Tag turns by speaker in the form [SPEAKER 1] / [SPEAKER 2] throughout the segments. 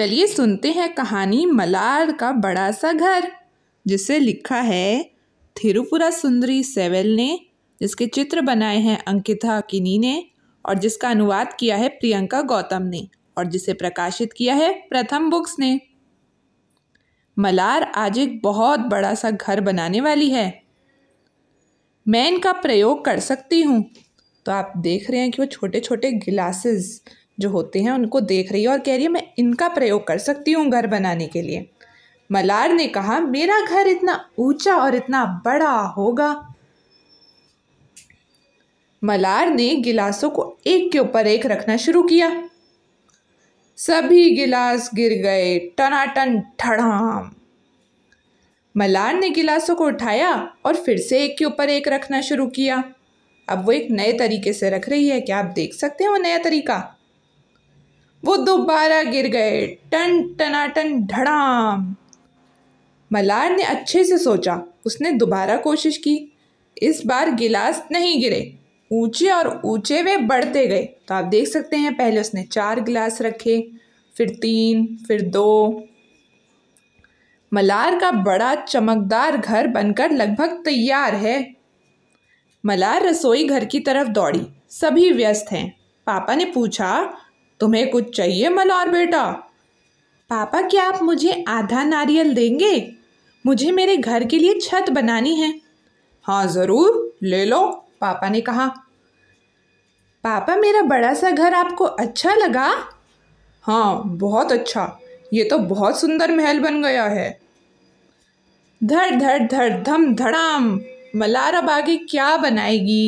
[SPEAKER 1] चलिए सुनते हैं कहानी मलार का बड़ा सा घर जिसे लिखा है थिरुपुरा सुंदरी सेवेल ने जिसके चित्र बनाए हैं अंकिता किनी ने और जिसका अनुवाद किया है प्रियंका गौतम ने और जिसे प्रकाशित किया है प्रथम बुक्स ने मलार आज एक बहुत बड़ा सा घर बनाने वाली है मैं इनका प्रयोग कर सकती हूँ तो आप देख रहे हैं कि वो छोटे छोटे गिलासेस जो होते हैं उनको देख रही है और कह रही है मैं इनका प्रयोग कर सकती हूँ घर बनाने के लिए मलार ने कहा मेरा घर इतना ऊंचा और इतना बड़ा होगा मलार ने गिलासों को एक के ऊपर एक रखना शुरू किया सभी गिलास गिर गए टनाटन ठड़ाम मलार ने गिलासों को उठाया और फिर से एक के ऊपर एक रखना शुरू किया अब वो एक नए तरीके से रख रही है क्या आप देख सकते हैं वो नया तरीका वो दोबारा गिर गए टन टनाटन धड़ाम मलार ने अच्छे से सोचा उसने दोबारा कोशिश की इस बार गिलास नहीं गिरे ऊंचे और ऊंचे वे बढ़ते गए तो आप देख सकते हैं पहले उसने चार गिलास रखे फिर तीन फिर दो मलार का बड़ा चमकदार घर बनकर लगभग तैयार है मलार रसोई घर की तरफ दौड़ी सभी व्यस्त हैं पापा ने पूछा तुम्हें कुछ चाहिए मलार बेटा पापा क्या आप मुझे आधा नारियल देंगे मुझे मेरे घर के लिए छत बनानी है हाँ ज़रूर ले लो पापा ने कहा पापा मेरा बड़ा सा घर आपको अच्छा लगा हाँ बहुत अच्छा ये तो बहुत सुंदर महल बन गया है धड़ धड़ धड़ धम धड़ाम मलारा बागे क्या बनाएगी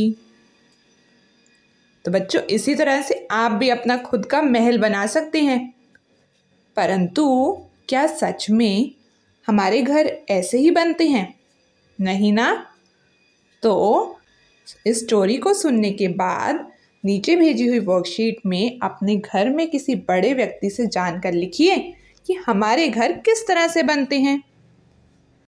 [SPEAKER 1] तो बच्चों इसी तरह से आप भी अपना खुद का महल बना सकते हैं परंतु क्या सच में हमारे घर ऐसे ही बनते हैं नहीं ना तो इस स्टोरी को सुनने के बाद नीचे भेजी हुई वर्कशीट में अपने घर में किसी बड़े व्यक्ति से जानकर लिखिए कि हमारे घर किस तरह से बनते हैं